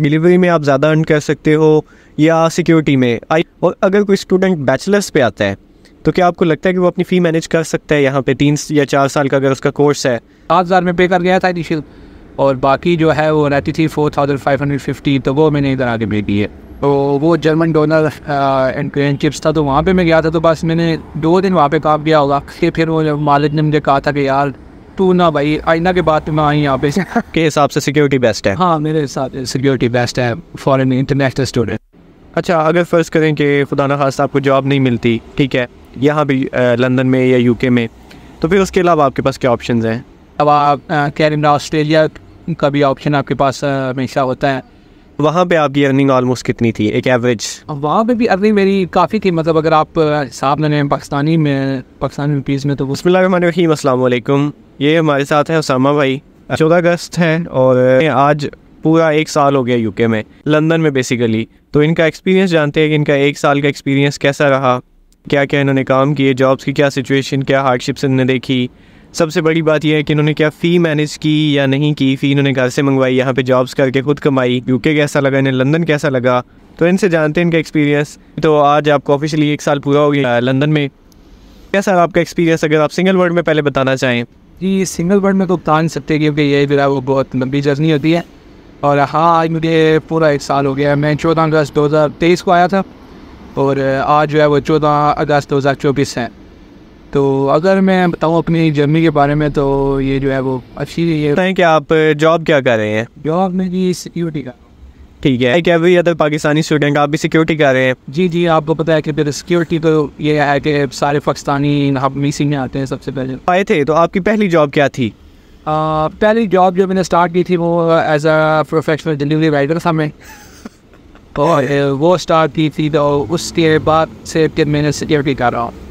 Delivery में आप ज़्यादा अर्न कर सकते हो या सिक्योरिटी में आई और अगर कोई स्टूडेंट बैचलर्स पे आता है तो क्या आपको लगता है कि वो अपनी फ़ी मैनेज कर सकता है यहाँ पे तीन या चार साल का अगर उसका कोर्स है सात हज़ार में पे कर गया था इनिशियल और बाकी जो है वो रहती थी four thousand five hundred fifty तो वो मैंने इधर आगे भेजी है तो वो German doner and crane chips था तो वहाँ पर मैं गया था तो बस मैंने दो दिन वहाँ पर काम किया होगा कि फिर वो मालिक ने मुझे कहा था कि यार टू ना भाई आईना के बाद में आई यहाँ पे के हिसाब से सिक्योरिटी बेस्ट है हाँ मेरे हिसाब से सिक्योरिटी बेस्ट है फॉर इंटरनेशनल स्टूडेंट अच्छा अगर फ़र्ज़ करें कि खुदा ना खास आपको जॉब नहीं मिलती ठीक है यहाँ भी लंदन में या यूके में तो फिर उसके अलावा आपके पास क्या ऑप्शन हैं अब आप कैनेडा ऑस्ट्रेलिया का भी ऑप्शन आपके पास हमेशा होता है वहाँ पे आपकी अर्निंग ऑलमोस्ट कितनी थी एक एवरेज वहाँ पे भी अर्निंग मेरी काफ़ी थी मतलब अगर आप हिसाब लेने पाकिस्तानी में पाकिस्तानी रुपीज़ में तो उसमें रहीम असलम ये हमारे साथ है उसामा भाई चौदह अगस्त है और आज पूरा एक साल हो गया यूके में लंदन में बेसिकली तो इनका एक्सपीरियंस जानते हैं कि इनका एक साल का एक्सपीरियंस कैसा रहा क्या क्या इन्होंने काम किए जॉब्स की क्या सिचुएशन क्या हार्डशिप्स इन्होंने देखी सबसे बड़ी बात यह है कि इन्होंने क्या फ़ी मैनेज की या नहीं की फ़ी इन्होंने घर से मंगवाई यहाँ पे जॉब्स करके खुद कमाई यूके कैसा लगा इन्हें लंदन कैसा लगा तो इनसे जानते हैं इनका एक्सपीरियंस तो आज आपको ऑफिशियली एक साल पूरा हो गया लंदन में कैसा आपका एक्सपीरियंस अगर आप सिंगल वर्ड में पहले बताना चाहें कि सिंगल वर्ड में तो बता नहीं सकते क्योंकि ये जो है वो बहुत लंबी जर्नी होती है और हाँ आज मुझे पूरा एक साल हो गया मैं चौदह अगस्त दो हज़ार तेईस को आया था और आज जो है वो चौदह अगस्त दो हज़ार चौबीस है तो अगर मैं बताऊँ अपनी जर्नी के बारे में तो ये जो है वो अच्छी है कि आप जॉब क्या कर रहे हैं जॉब मेरी सिक्योरिटी का ठीक है क्या एवरी अदर पाकिस्तानी स्टूडेंट आप भी सिक्योरिटी कर रहे हैं जी जी आपको पता है कि फिर सिक्योरिटी तो ये है कि सारे पाकिस्तानी हम में आते हैं सबसे पहले आए थे तो आपकी पहली जॉब क्या थी आ, पहली जॉब जो मैंने स्टार्ट की थी वो as a professional delivery rider था मैं और वो स्टार्ट की थी तो उसके बाद से फिर मैंने सिक्योरिटी कर रहा हूँ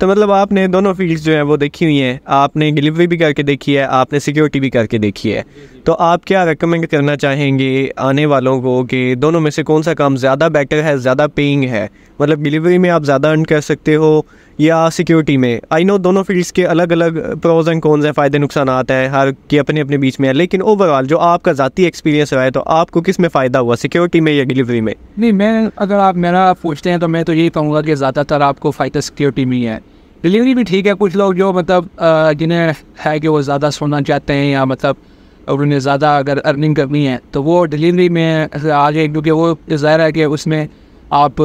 तो मतलब आपने दोनों फील्ड्स जो हैं वो देखी हुई हैं आपने डिलीवरी भी करके देखी है आपने सिक्योरिटी भी करके देखी है तो आप क्या रेकमेंड करना चाहेंगे आने वालों को कि दोनों में से कौन सा काम ज़्यादा बेटर है ज़्यादा पेइंग है मतलब डिलीवरी में आप ज़्यादा अर्न कर सकते हो या सिक्योरिटी में आई नो दोनों फील्ड्स के अलग अलग प्रोज एंड कॉन्स हैं फ़ायदे नुकसान आते हैं हर के अपने अपने बीच में है लेकिन ओवरऑल जो आपका ज़ाती एक्सपीरियंस रहा है तो आपको किस में फ़ायदा हुआ सिक्योरिटी में या डिलीवरी में नहीं मैं अगर आप मेरा पूछते हैं तो मैं तो यही कहूँगा कि ज़्यादातर आपको फ़ायदा सिक्योरिटी में ही है डिलीवरी भी ठीक है कुछ लोग जो मतलब जिन्हें है कि वो ज़्यादा सोना चाहते हैं या मतलब उन्हें ज़्यादा अगर अर्निंग करनी है तो वो डिलीवरी में आगे क्योंकि वो ज़ाहिर है कि उसमें आप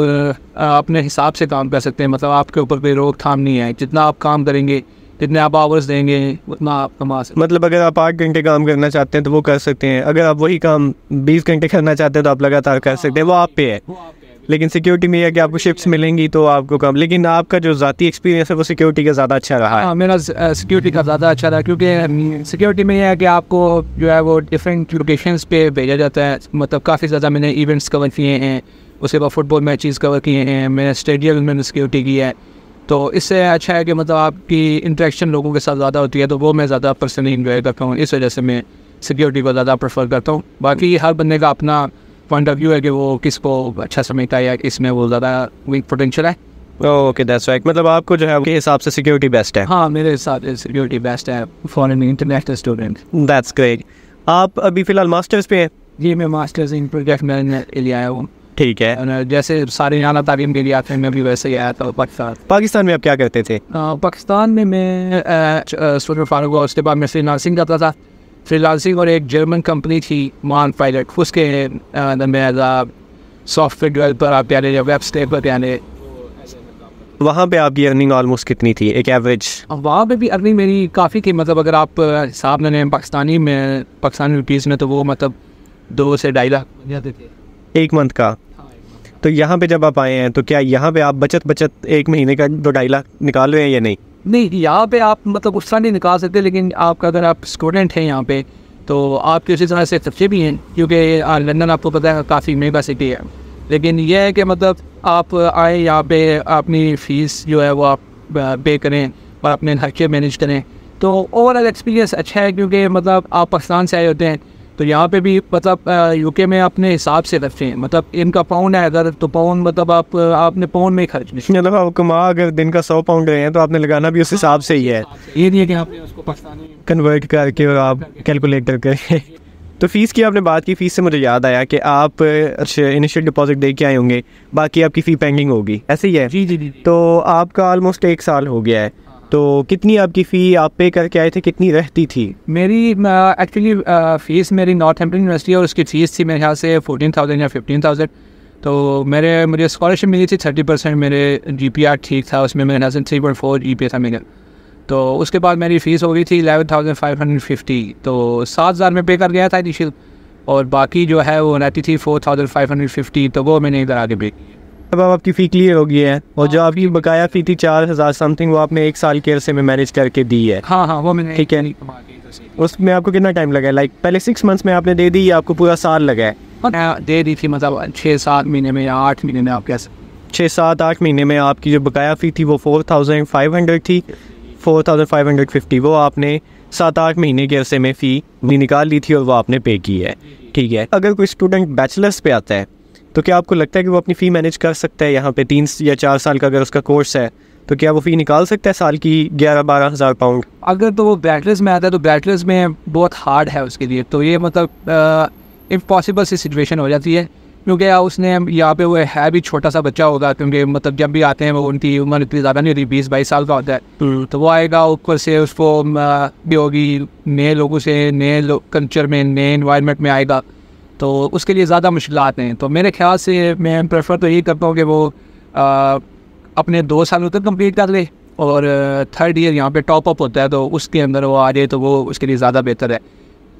अपने हिसाब से काम कर सकते हैं मतलब आपके ऊपर कोई रोकथाम नहीं है जितना आप काम करेंगे जितने आप आवर्स देंगे उतना आप कमा सकते मतलब अगर आप आठ घंटे काम करना चाहते हैं तो वो कर सकते हैं अगर आप वही काम बीस घंटे करना चाहते हैं तो आप लगातार कर सकते हैं वो आप पे है लेकिन सिक्योरिटी में है कि आपको शिफ्ट मिलेंगी तो आपको कम लेकिन आपका जो ज़ाती एक्सपीरियंस है वो सिक्योरिटी का ज़्यादा अच्छा रहा है हाँ मेरा सिक्योरिटी का ज़्यादा अच्छा रहा क्योंकि सिक्योरिटी में यह है कि आपको जो है वो डिफरेंट लोकेशंस पे भेजा जाता है मतलब काफ़ी ज़्यादा मैंने इवेंट्स कवर किए हैं उसके बाद फुटबॉल मैचेस कवर किए हैं मैंने स्टेडियम में सिक्योरिटी की है तो इससे अच्छा है कि मतलब आपकी इंटरेक्शन लोगों के साथ ज़्यादा होती है तो वो मैं ज़्यादा पर्सनली इन्जॉय करता हूँ इस वजह से मैं सिक्योरिटी को ज़्यादा प्रेफर करता हूँ बाकी हर बंदे का अपना पॉइंट ऑफ व्यू है कि वो किसको अच्छा समझता है या इसमें वो ज़्यादा वीक पोटेंशियल है ओके दैट्स राइट मतलब आपको जो है आपके हिसाब से सिक्योरिटी बेस्ट है हाँ मेरे हिसाब से सिक्योरिटी बेस्ट है foreign international student that's great आप अभी फ़िलहाल मास्टर्स पे हैं जी मैं मास्टर्स इन प्रोजेक्ट मैनेजमेंट के लिए आया हूँ ठीक है uh, जैसे सारे जाना तालीम के लिए आते हैं मैं भी वैसे ही आया था पाकिस्तान पाकिस्तान में आप क्या करते थे uh, पाकिस्तान में मैं uh, सोचो फारूक हुआ उसके बाद मैं फ्रीलांसिंग करता था फ्रीलांसिंग और एक जर्मन कंपनी थी मान पायलट उसके सॉफ्टवेयर डेवलपर आप यानी या स्टेप पर यानी वहाँ पे आपकी अर्निंग ऑलमोस्ट कितनी थी एक एवरेज वहाँ पे भी अर्निंग मेरी काफ़ी थी मतलब अगर आप हिसाब ने पाकिस्तानी में पाकिस्तानी रुपीज़ में तो वो मतलब दो से ढाई लाख जाते थे एक मंथ का तो यहाँ पे जब आप आए हैं तो क्या यहाँ पे आप बचत बचत एक महीने का दो ढाई लाख निकाल रहे हैं या नहीं नहीं यहाँ पे आप मतलब उस तरह नहीं निकाल सकते लेकिन आपका अगर आप स्टूडेंट हैं यहाँ पे तो आपके उसी तरह से खर्चे भी हैं क्योंकि लंदन आपको पता है काफ़ी महंगा सिटी है लेकिन यह है कि मतलब आप आए यहाँ पे अपनी फ़ीस जो है वो आप पे करें और अपने खर्चे मैनेज करें तो ओवरऑल एक्सपीरियंस अच्छा है क्योंकि मतलब आप पाकिस्तान से आए होते हैं तो यहाँ पे भी मतलब यूके में अपने हिसाब से रखते हैं मतलब इनका पाउंड है अगर तो पाउंड मतलब आप आपने पाउंड में खर्च नहीं मतलब आपको माँ अगर दिन का सौ पाउंड रहे हैं तो आपने लगाना भी उस हाँ। हिसाब से ही है ये नहीं है कि आपने उसको पाकिस्तानी कन्वर्ट करके और आप कैलकुलेट करके तो फ़ीस की आपने बात की फ़ीस से मुझे याद आया कि आप अच्छा इनिशियल डिपॉजिट दे के आए होंगे बाकी आपकी फ़ी पेंडिंग होगी ऐसे ही है जी जी जी तो आपका ऑलमोस्ट एक साल हो गया है तो कितनी आपकी फ़ी आप पे करके आए थे कितनी रहती थी मेरी एक्चुअली फ़ीस मेरी नॉर्थ हेम्पटन यूनिवर्सिटी और उसकी फ़ीस थी मेरे ख्याल से फोर्टीन थाउजेंड या फिफ्टीन थाउजेंड तो मेरे मुझे स्कॉलरशिप मिली थी थर्टी परसेंट मेरे जी पी आर ठीक था उसमें मेरे नज़र three point four G P था मेरे तो उसके बाद मेरी फ़ीस हो गई थी eleven thousand five hundred fifty तो सात हज़ार में पे कर गया था इनिशियल और बाकी जो है वो रहती थी four thousand five hundred fifty तो वो मैंने इधर आगे पे की अब आपकी फ़ी क्लियर हो गई है और जो आपकी बकाया फ़ी थी चार हज़ार समथिंग वो आपने एक साल के अरसे में मैनेज करके दी है हाँ हाँ वो मैंने ठीक है उसमें आपको कितना टाइम लगा लाइक पहले सिक्स मंथ्स में आपने दे दी या आपको पूरा साल लगा है हाँ, दे दी थी मतलब छः सात महीने में या आठ महीने में आप कैसे छः सात आठ महीने में आपकी जो बकाया फ़ी थी वो फोर थाउजेंड फाइव हंड्रेड थी four thousand five hundred fifty वो आपने सात आठ महीने के अरसे में फ़ी निकाल ली थी और वो आपने पे की है ठीक है अगर कोई स्टूडेंट बैचलर्स पे आता है तो क्या आपको लगता है कि वो अपनी फ़ी मैनेज कर सकता है यहाँ पे तीन या चार साल का अगर उसका कोर्स है तो क्या वो फ़ी निकाल सकता है साल की ग्यारह बारह हज़ार पाउंड अगर तो वो बैटलर्स में आता है तो बैटलर्स में बहुत हार्ड है उसके लिए तो ये मतलब इम्पॉसिबल सी सिचुएशन हो जाती है क्योंकि उसने यहाँ पे वो है भी छोटा सा बच्चा होगा क्योंकि मतलब जब भी आते हैं वो उनकी उम्र इतनी ज़्यादा नहीं होती बीस बाईस साल का होता है हम्म। तो वो आएगा ऊपर से उसको भी होगी नए लोगों से नए कल्चर में नए इन्वायरमेंट में आएगा तो उसके लिए ज़्यादा मुश्किल हैं तो मेरे ख्याल से मैं प्रेफर तो यही करता हूँ कि वो आ, अपने दो सालों तक कंप्लीट कर ले और थर्ड ईयर यहाँ पे टॉप अप होता है तो उसके अंदर वो आ जाए तो वो उसके लिए ज़्यादा बेहतर है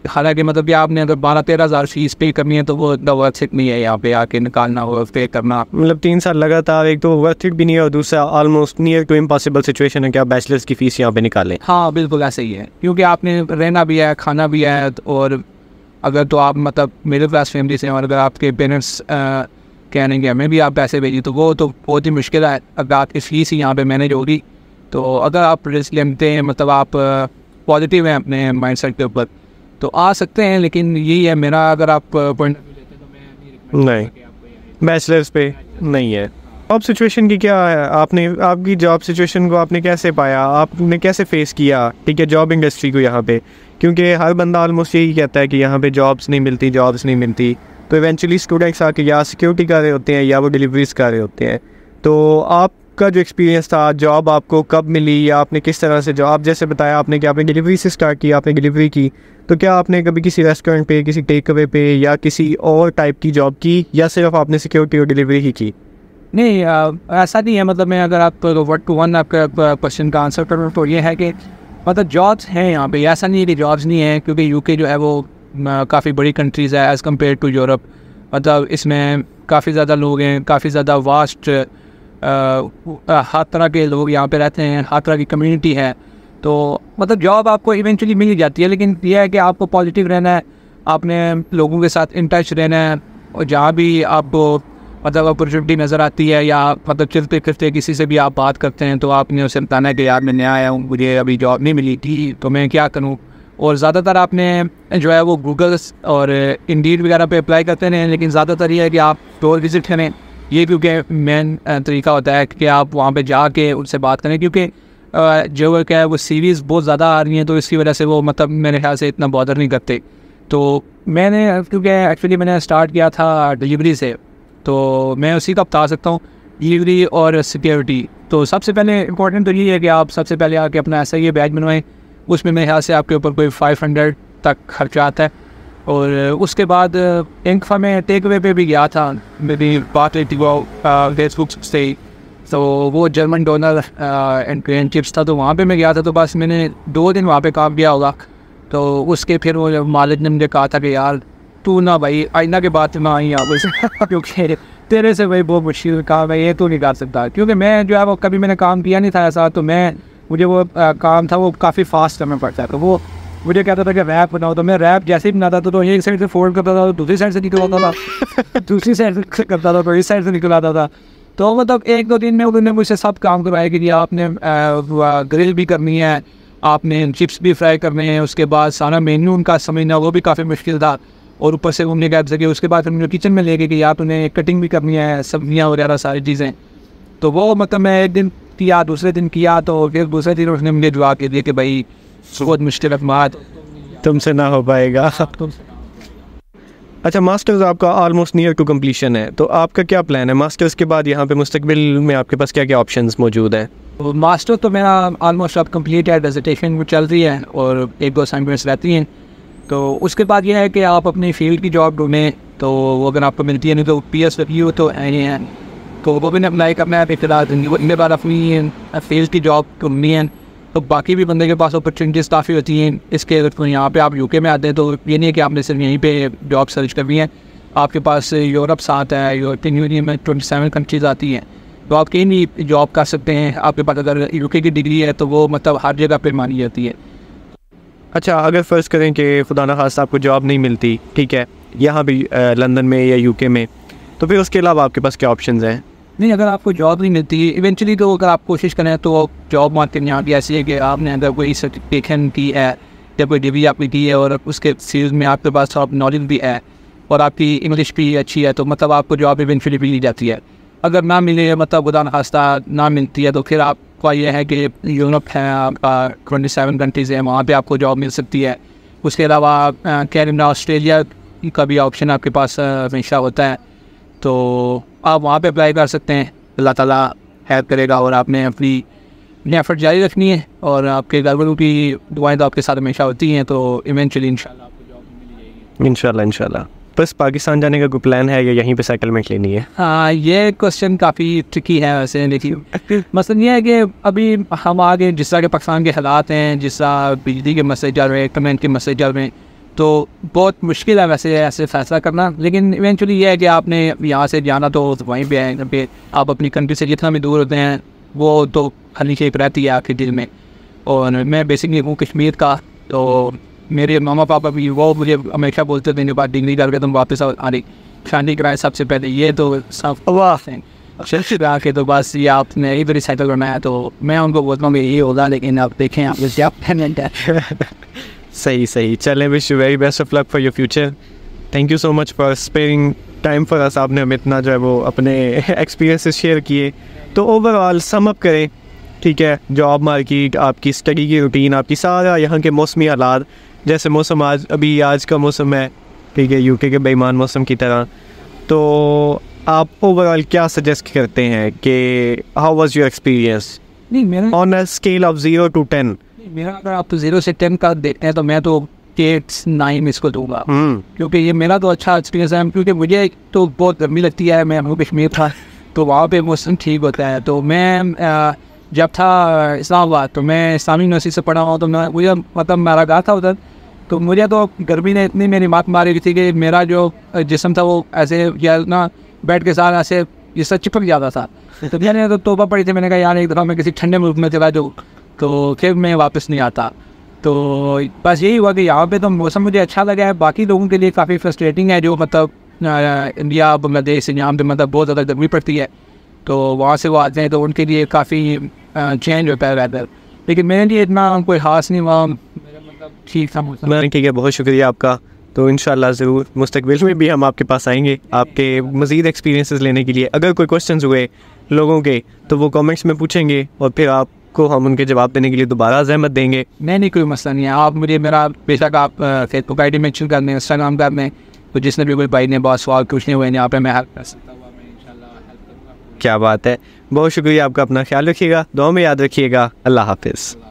हालांकि मतलब कि आपने अगर बारह तेरह हज़ार फीस पे करनी है तो वो इतना वर्थ इट नहीं है यहाँ पे आके निकालना हो पे करना मतलब तीन साल लगातार एक तो वर्थ इट भी नहीं है और दूसरा almost near to impossible situation है कि आप बैचलर्स की फ़ीस यहाँ पे निकालें हाँ बिल्कुल ऐसे ही है क्योंकि आपने रहना भी है खाना भी है और अगर तो आप मतलब मिडिल क्लास फैमिली से और अगर आपके पेरेंट्स कह रहे हैं कि हमें भी आप पैसे भेजिए तो वो तो बहुत ही मुश्किल है अगर आपकी फ़ीस ही यहाँ पर मैनेज होगी तो अगर आप रिस्क लेते हैं मतलब आप पॉजिटिव हैं अपने माइंड सेट के ऊपर तो आ सकते हैं लेकिन यही है मेरा अगर आप पॉइंट तो नहीं बैचलर्स पे नहीं है जॉब सिचुएशन की क्या है आपने आपकी जॉब सिचुएशन को आपने कैसे पाया आपने कैसे फेस किया ठीक है जॉब इंडस्ट्री को यहाँ पे क्योंकि हर बंदा ऑलमोस्ट यही कहता है कि यहाँ पे जॉब्स नहीं मिलती जॉब्स नहीं मिलती तो इवेंचुअली स्टूडेंट्स आके या सिक्योरिटी कर रहे होते हैं या वो डिलीवरीज कर रहे होते हैं तो आपका जो एक्सपीरियंस था जॉब आपको कब मिली या आपने किस तरह से जॉब जैसे बताया आपने कि आपने डिलीवरी से स्टार्ट की आपने डिलीवरी की तो क्या आपने कभी किसी रेस्टोरेंट पे किसी टेक अवे पे या किसी और टाइप की जॉब की या सिर्फ आपने सिक्योरिटी और डिलीवरी ही की नहीं आ, ऐसा नहीं है मतलब मैं अगर आप वन टू वन आपका क्वेश्चन का आंसर करूँ तो ये है कि मतलब जॉब्स हैं यहाँ पे ऐसा नहीं है कि जॉब्स नहीं हैं क्योंकि यूके जो है वो काफ़ी बड़ी कंट्रीज़ है एज़ कम्पेयर टू यूरोप मतलब इसमें काफ़ी ज़्यादा लोग हैं काफ़ी ज़्यादा वास्ट हर तरह के लोग यहाँ पे रहते हैं हर तरह की कम्युनिटी है तो मतलब जॉब आपको इवेंचुअली मिल जाती है लेकिन यह है कि आपको पॉजिटिव रहना है आपने लोगों के साथ इन टच रहना है और जहाँ भी आप मतलब अपॉर्चुनिटी नज़र आती है या मतलब चलते फिरते किसी से भी आप बात करते हैं तो आपने उसे बताना है कि यार मैं नया आया हूँ मुझे अभी जॉब नहीं मिली थी तो मैं क्या करूँ और ज़्यादातर आपने जो है वो गूगल और इंडीड वगैरह पे अप्लाई करते रहे लेकिन ज़्यादातर ये है कि आप स्टोर विज़िट करें ये क्योंकि मेन तरीका होता है कि आप वहाँ पर जाके उनसे बात करें क्योंकि जो क्या है वो सीरीज़ बहुत ज़्यादा आ रही हैं तो इसकी वजह से वो मतलब मेरे ख्याल से इतना बॉदर नहीं करते तो मैंने क्योंकि एक्चुअली मैंने स्टार्ट किया था डिलीवरी से तो मैं उसी का बता सकता हूँ डिलीवरी और सिक्योरिटी तो सबसे पहले इंपॉर्टेंट तो ये है कि आप सबसे पहले आके अपना ऐसा ये बैच बनवाएं उसमें मेरे ख्याल से आपके ऊपर कोई फाइव हंड्रेड तक खर्चा आता है और उसके बाद एक में टेक अवे पर भी गया था मेरी बात रही थी वो फेसबुक से तो वो German doner and crane chips था तो वहाँ पे मैं गया था तो बस मैंने दो दिन वहाँ पे काम किया होगा तो उसके फिर वो मालिक ने मुझे कहा था कि यार तू ना भाई आईना के बाद में आई आप क्योंकि तेरे से भाई बहुत मुश्किल काम है ये तो नहीं कर सकता क्योंकि मैं जो है वो कभी मैंने काम किया नहीं था ऐसा तो मैं मुझे वो आ, काम था वो काफ़ी फास्ट समय पड़ता तो वो मुझे कहता था कि रैप बनाओ तो मैं रैप जैसे ही बनाता था तो एक साइड से फोल्ड करता था तो दूसरी साइड से निकल आता था दूसरी साइड से करता था तो इस साइड से निकल आता था तो मतलब एक दो दिन में उन्होंने मुझसे सब काम करवाया कि आपने ग्रिल भी करनी है आपने चिप्स भी फ्राई करने हैं उसके बाद सारा मेन्यू उनका समझना वो भी काफ़ी मुश्किल था और ऊपर से घूमने गैप सके उसके बाद हम किचन में ले गए कि आप तुमने कटिंग भी करनी है सब्जियाँ वगैरह सारी चीज़ें तो वो मतलब मैं एक दिन किया दूसरे दिन किया तो फिर दूसरे दिन उसने मुझे जवाब के दिया कि भाई बहुत मुश्किल अखबार तुमसे ना हो पाएगा सब हाँ, तुम अच्छा मास्टर्स आपका ऑलमोस्ट नियर टू कम्प्लीशन है तो आपका क्या प्लान है मास्टर्स के बाद यहाँ पे मुस्तबिल में आपके पास क्या क्या ऑप्शन मौजूद हैं मास्टर तो, तो मेरा ऑलमोस्ट अब कम्प्लीट है डिजिटेशन चल रही है और एक दो असाइनमेंट्स रहती हैं तो उसके बाद यह है कि आप अपनी फील्ड की जॉब ढूंढें तो वो अगर आपको मिलती है नहीं तो पी एस डब्ल्यू तो एन तो वो भी अप्लाई करना है इतना इनके बार अपनी फील्ड की जॉब ढूंढनी है तो बाकी भी बंदे के पास अपॉर्चुनिटीज़ काफ़ी होती हैं इसके अगर तो यहाँ पर आप के में आते हैं तो ये नहीं है कि आपने सिर्फ यहीं पर जॉब सर्च करनी है आपके पास यूरोप साथ है यूरोपियन यूनियन में ट्वेंटी सेवन कंट्रीज़ आती हैं तो आप कहीं भी जॉब कर सकते हैं आपके पास अगर यूके की डिग्री है तो वो मतलब हर जगह पर मानी जाती है अच्छा अगर फ़र्ज़ करें कि खुदा ना खास आपको जॉब नहीं मिलती ठीक है यहाँ भी लंदन में या यूके में तो फिर उसके अलावा आपके पास क्या ऑप्शन हैं नहीं अगर आपको जॉब नहीं मिलती इवेंचुअली तो अगर आप कोशिश करें तो जॉब मार्केट यहाँ भी ऐसी है कि आपने अगर कोई सर्टिफिकेशन की है या कोई डिग्री आपने की है और उसके सीरीज में आपके पास थोड़ा नॉलेज भी है और आपकी इंग्लिश भी अच्छी है तो मतलब आपको जॉब इवेंचुअली मिल जाती है अगर ना मिले मतलब खुदा खास्ता ना मिलती है तो फिर आप आपका ये है कि यूरोप है आपका ट्वेंटी सेवन कंट्रीज़ है वहाँ पर आपको जॉब मिल सकती है उसके अलावा कैनेडा ऑस्ट्रेलिया का भी ऑप्शन आपके पास हमेशा होता है तो आप वहाँ पे अप्लाई कर सकते हैं अल्लाह ताला हेल्प करेगा और आपने अपनी अपनी एफर्ट जारी रखनी है और आपके घर वालों की दुआएँ तो आपके साथ हमेशा होती हैं तो इवेंचुअली इन आपको जॉब मिल जाएगी इन बस पाकिस्तान जाने का कोई प्लान है या यहीं पे सेटलमेंट लेनी है हाँ ये क्वेश्चन काफ़ी ट्रिकी है वैसे देखिए मसलन ये है कि अभी हम आगे जिस तरह के पाकिस्तान के हालात हैं जिस तरह बिजली के मसले चल रहे हैं कमेंट के मसले चल रहे हैं तो बहुत मुश्किल है वैसे ऐसे फैसला करना लेकिन इवेंचुअली ये है कि आपने यहाँ से जाना तो वहीं पर है आप अपनी कंट्री से जितना भी दूर होते हैं वो तो हनी शेप रहती है आपके दिल में और मैं बेसिकली हूँ कश्मीर का तो मेरे मामा पापा भी वो मुझे हमेशा बोलते थे बाद डिग्री करके तुम वापस आ रही शादी कराए सबसे पहले ये तो अच्छा। आके तो बस ये आपने इधर ही साइकिल करना है तो मैं उनको बोलता हूँ ये होगा लेकिन आप देखें आप सही सही चले wish you very best of luck for your future thank you so much for sparing time for us आपने हम इतना जो है वो अपने एक्सपीरियंसेस शेयर किए तो ओवरऑल सम अप करें ठीक है जॉब मार्केट आपकी स्टडी की रूटीन आपकी सारा यहाँ के मौसमी हालात जैसे मौसम आज अभी आज का मौसम है ठीक है यूके के बेईमान मौसम की तरह तो आप ओवरऑल क्या सजेस्ट करते हैं कि हाउ वाज योर एक्सपीरियंस नहीं मेरा on a scale of zero to ten मेरा अगर आप तो ज़ीरो से टेन का देखते हैं तो मैं तो एट्स नाइन इसको दूंगा हम्म। क्योंकि ये मेरा तो अच्छा एक्सपीरियंस है क्योंकि मुझे तो बहुत गर्मी लगती है मैं हूँ कश्मीर था तो वहाँ पे मौसम ठीक होता है तो मैं जब था इस्लामाबाद तो मैं इस्लामी यूनिवर्सिटी से पढ़ा हुआ तो मैं मुझे मतलब मेरा गाँव था उधर तो मुझे तो गर्मी ने इतनी मेरी मात मारी थी कि मेरा जो जिसम था वो ऐसे या ना बैठ के साथ ऐसे जिससे चिपक जाता था तो मैंने तो तोबा पड़ी थी मैंने कहा यार एक दफ़ा मैं किसी ठंडे मुल्क में चला जो तो फिर मैं वापस नहीं आता तो बस यही हुआ कि यहाँ पे तो मौसम मुझे अच्छा लगा है बाकी लोगों के लिए काफ़ी फ्रस्ट्रेटिंग है जो मतलब इंडिया बांग्लादेश यहाँ पे मतलब बहुत ज़्यादा गर्मी पड़ती है तो वहाँ से वो आते हैं तो उनके लिए काफ़ी चेंज होता है वेदर लेकिन मेरे लिए इतना कोई खास नहीं वहाँ ठीक था मैं ठीक है बहुत शुक्रिया आपका तो इन ज़रूर मुस्तबिल में भी हम आपके पास आएंगे आपके मज़ीद एक्सपीरियंसेस लेने के लिए अगर कोई क्वेश्चन हुए लोगों के तो वो कमेंट्स में पूछेंगे और फिर आपको हम उनके जवाब देने के लिए दोबारा जहमत देंगे नहीं नहीं कोई मसला नहीं है आप मुझे मेरा बेशक आप फेसबुक आई डी मैंशन कर दें इंस्टाग्राम कर दें तो जिसने भी कोई भाई ने बहुत सवाल पूछने हुए यहाँ पर मैं हेल्प कर सकता हूँ क्या बात है बहुत शुक्रिया आपका अपना ख्याल रखिएगा दो में याद रखिएगा अल्लाह हाफिज़